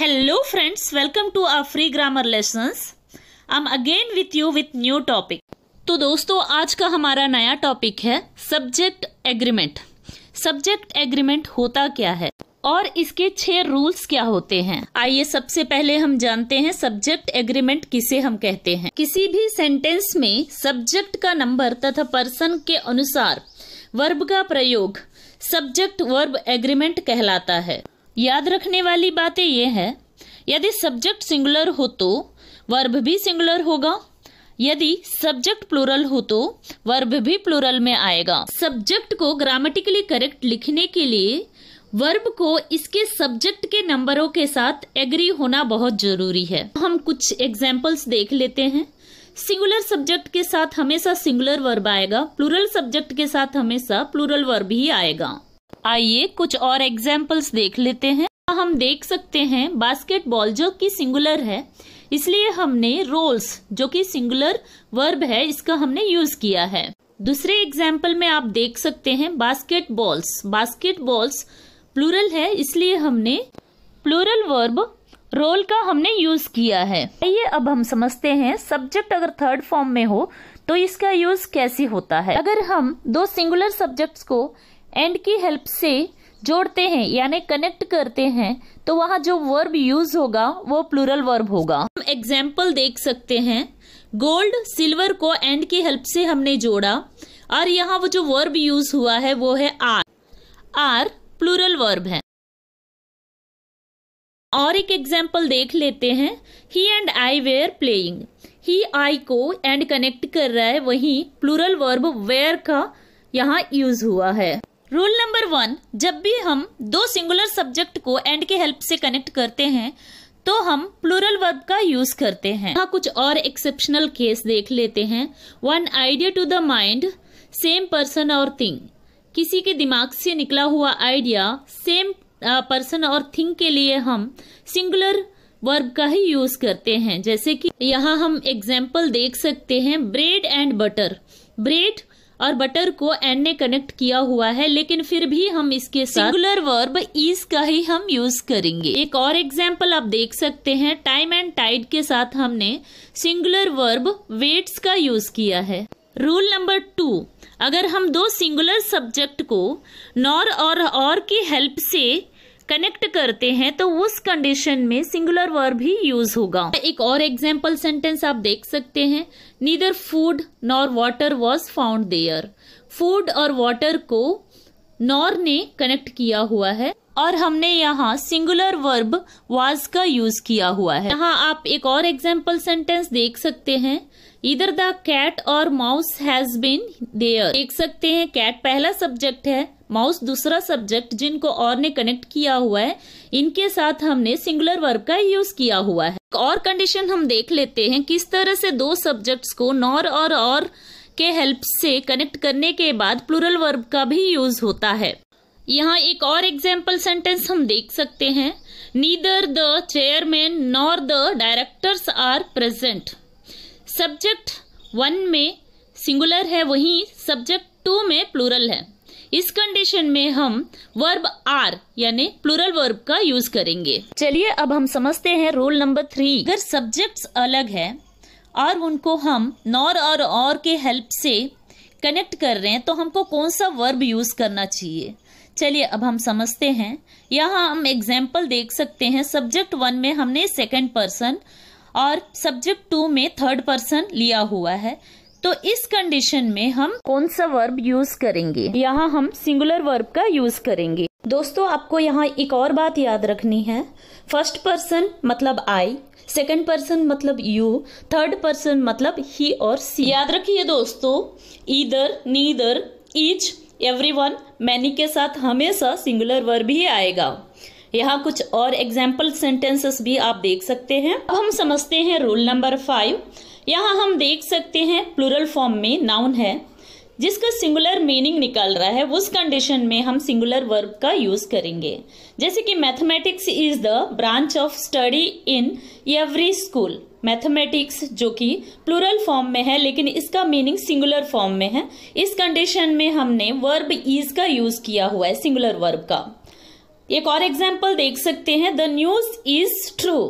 hello friends welcome to our free grammar lessons i'm again with you with new topic तो दोस्तों आज का हमारा नया टॉपिक है सब्जेक्ट एग्रीमेंट सब्जेक्ट एग्रीमेंट होता क्या है और इसके छह रूल्स क्या होते हैं आइए सबसे पहले हम जानते हैं सब्जेक्ट एग्रीमेंट किसे हम कहते हैं किसी भी सेंटेंस में सब्जेक्ट का नंबर तथा पर्सन के अनुसार वर्ब का प्रयोग सब्जेक्ट वर्ब एग्रीमेंट कहलाता है याद रखने वाली बातें यह है यदि सब्जेक्ट सिंगुलर हो तो वर्ब भी सिंगुलर होगा यदि सब्जेक्ट प्लूरल हो तो वर्ब भी प्लूरल में आएगा सब्जेक्ट को ग्रामेटिकली करेक्ट लिखने के लिए वर्ब को इसके सब्जेक्ट के नंबरों के साथ एग्री होना बहुत जरूरी है हम कुछ एग्जाम्पल्स देख लेते हैं सिंगुलर सब्जेक्ट के साथ हमेशा सिंगुलर वर्ब आएगा प्लूरल सब्जेक्ट के साथ हमेशा प्लूरल वर्ब ही आएगा आइए कुछ और एग्जाम्पल्स देख लेते हैं हम देख सकते हैं बास्केटबॉल जो कि सिंगुलर है इसलिए हमने रोल्स जो कि सिंगुलर वर्ब है इसका हमने यूज किया है दूसरे एग्जाम्पल में आप देख सकते हैं basketballs basketballs plural है इसलिए हमने प्लूरल वर्ब रोल का हमने यूज किया है आइए अब हम समझते हैं सब्जेक्ट अगर थर्ड फॉर्म में हो तो इसका यूज कैसे होता है अगर हम दो सिंगुलर सब्जेक्ट्स को एंड की हेल्प से जोड़ते हैं यानी कनेक्ट करते हैं तो वहाँ जो वर्ब यूज होगा वो प्लूरल वर्ब होगा हम एग्जाम्पल देख सकते हैं गोल्ड सिल्वर को एंड की हेल्प से हमने जोड़ा और यहाँ वो जो वर्ब यूज हुआ है वो है आर आर प्लूरल वर्ब है और एक एग्जाम्पल देख लेते हैं he and I were playing he I को एंड कनेक्ट कर रहा है वही प्लूरल वर्ब वेयर का यहाँ यूज हुआ है रूल नंबर वन जब भी हम दो सिंगुलर सब्जेक्ट को एंड के हेल्प से कनेक्ट करते हैं तो हम प्लूरल वर्ब का यूज करते हैं यहाँ कुछ और एक्सेप्शनल केस देख लेते हैं one idea to the mind same person और थिंग किसी के दिमाग से निकला हुआ आइडिया सेम पर्सन और थिंग के लिए हम सिंगुलर वर्ब का ही यूज करते हैं जैसे कि यहाँ हम एग्जाम्पल देख सकते हैं ब्रेड एंड बटर ब्रेड और बटर को एंड ने कनेक्ट किया हुआ है लेकिन फिर भी हम इसके सिंगुलर वर्ब इज का ही हम यूज करेंगे एक और एग्जाम्पल आप देख सकते हैं टाइम एंड टाइड के साथ हमने सिंगुलर वर्ब वेट्स का यूज किया है रूल नंबर टू अगर हम दो सिंगुलर सब्जेक्ट को नॉर और और की हेल्प से कनेक्ट करते हैं तो उस कंडीशन में सिंगुलर वर्ब ही यूज होगा एक और एग्जाम्पल सेंटेंस आप देख सकते हैं neither food nor water was found there food और वाटर को नॉर ने कनेक्ट किया हुआ है और हमने यहाँ सिंगुलर वर्ब वाज का यूज किया हुआ है यहाँ आप एक और एग्जाम्पल सेंटेंस देख सकते हैं इधर द कैट और माउस हैज बीन देयर देख सकते हैं कैट पहला सब्जेक्ट है माउस दूसरा सब्जेक्ट जिनको और ने कनेक्ट किया हुआ है इनके साथ हमने सिंगुलर वर्ब का यूज किया हुआ है और कंडीशन हम देख लेते हैं किस तरह से दो सब्जेक्ट्स को नॉर और और के हेल्प से कनेक्ट करने के बाद प्लूरल वर्ब का भी यूज होता है यहाँ एक और एग्जाम्पल सेंटेंस हम देख सकते हैं neither the chairman nor the directors are present subject one में सिंगुलर है वहीं सब्जेक्ट टू में प्लूरल है इस कंडीशन में हम वर्ब आर यानी प्लूरल वर्ब का यूज करेंगे चलिए अब हम समझते हैं रूल नंबर थ्री अगर सब्जेक्ट्स अलग है और उनको हम नॉर और और के हेल्प से कनेक्ट कर रहे हैं तो हमको कौन सा वर्ब यूज करना चाहिए चलिए अब हम समझते हैं यहाँ हम एग्जाम्पल देख सकते हैं सब्जेक्ट वन में हमने सेकेंड पर्सन और सब्जेक्ट टू में थर्ड पर्सन लिया हुआ है तो इस कंडीशन में हम कौन सा वर्ब यूज करेंगे यहाँ हम सिंगुलर वर्ब का यूज करेंगे दोस्तों आपको यहाँ एक और बात याद रखनी है फर्स्ट पर्सन मतलब आई सेकेंड पर्सन मतलब यू थर्ड पर्सन मतलब ही और सी याद रखिए दोस्तों इधर नीदर ईच वन मैनी के साथ हमेशा सिंगुलर वर्ब ही आएगा यहाँ कुछ और एग्जाम्पल सेंटेंसेस भी आप देख सकते हैं अब हम समझते हैं रूल नंबर फाइव यहाँ हम देख सकते हैं प्लूरल फॉर्म में नाउन है जिसका सिंगुलर मीनिंग निकल रहा है उस कंडीशन में हम सिंगुलर वर्ब का यूज करेंगे जैसे कि mathematics is the branch of study in every school mathematics जो कि प्लूरल फॉर्म में है लेकिन इसका मीनिंग सिंगुलर फॉर्म में है इस कंडीशन में हमने वर्ब इज का यूज किया हुआ है सिंगुलर वर्ब का एक और एग्जाम्पल देख सकते हैं द न्यूज इज ट्रू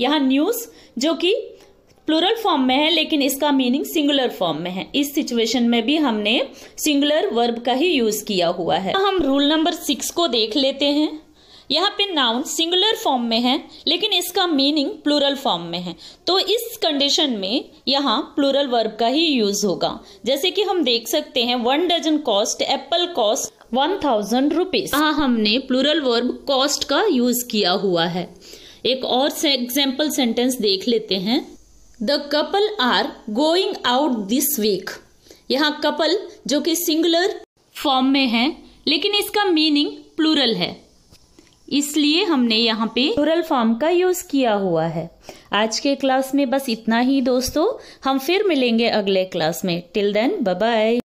यहां न्यूज जो कि प्लुरल फॉर्म में है लेकिन इसका मीनिंग सिंगुलर फॉर्म में है इस सिचुएशन में भी हमने सिंगुलर वर्ब का ही यूज किया हुआ है हम रूल नंबर सिक्स को देख लेते हैं यहाँ पे नाउन सिंगुलर फॉर्म में है लेकिन इसका मीनिंग प्लूरल फॉर्म में है तो इस कंडीशन में यहाँ प्लुरल वर्ब का ही यूज होगा जैसे कि हम देख सकते हैं one dozen cost apple cost one thousand rupees यहाँ हमने प्लूरल वर्ब कॉस्ट का यूज किया हुआ है एक और से एग्जाम्पल सेंटेंस देख लेते हैं the couple are going out this week यहाँ कपल जो कि सिंगुलर फॉर्म में है लेकिन इसका मीनिंग प्लूरल है इसलिए हमने यहाँ पे प्लूरल फॉर्म का यूज किया हुआ है आज के क्लास में बस इतना ही दोस्तों हम फिर मिलेंगे अगले क्लास में टिल देन बाय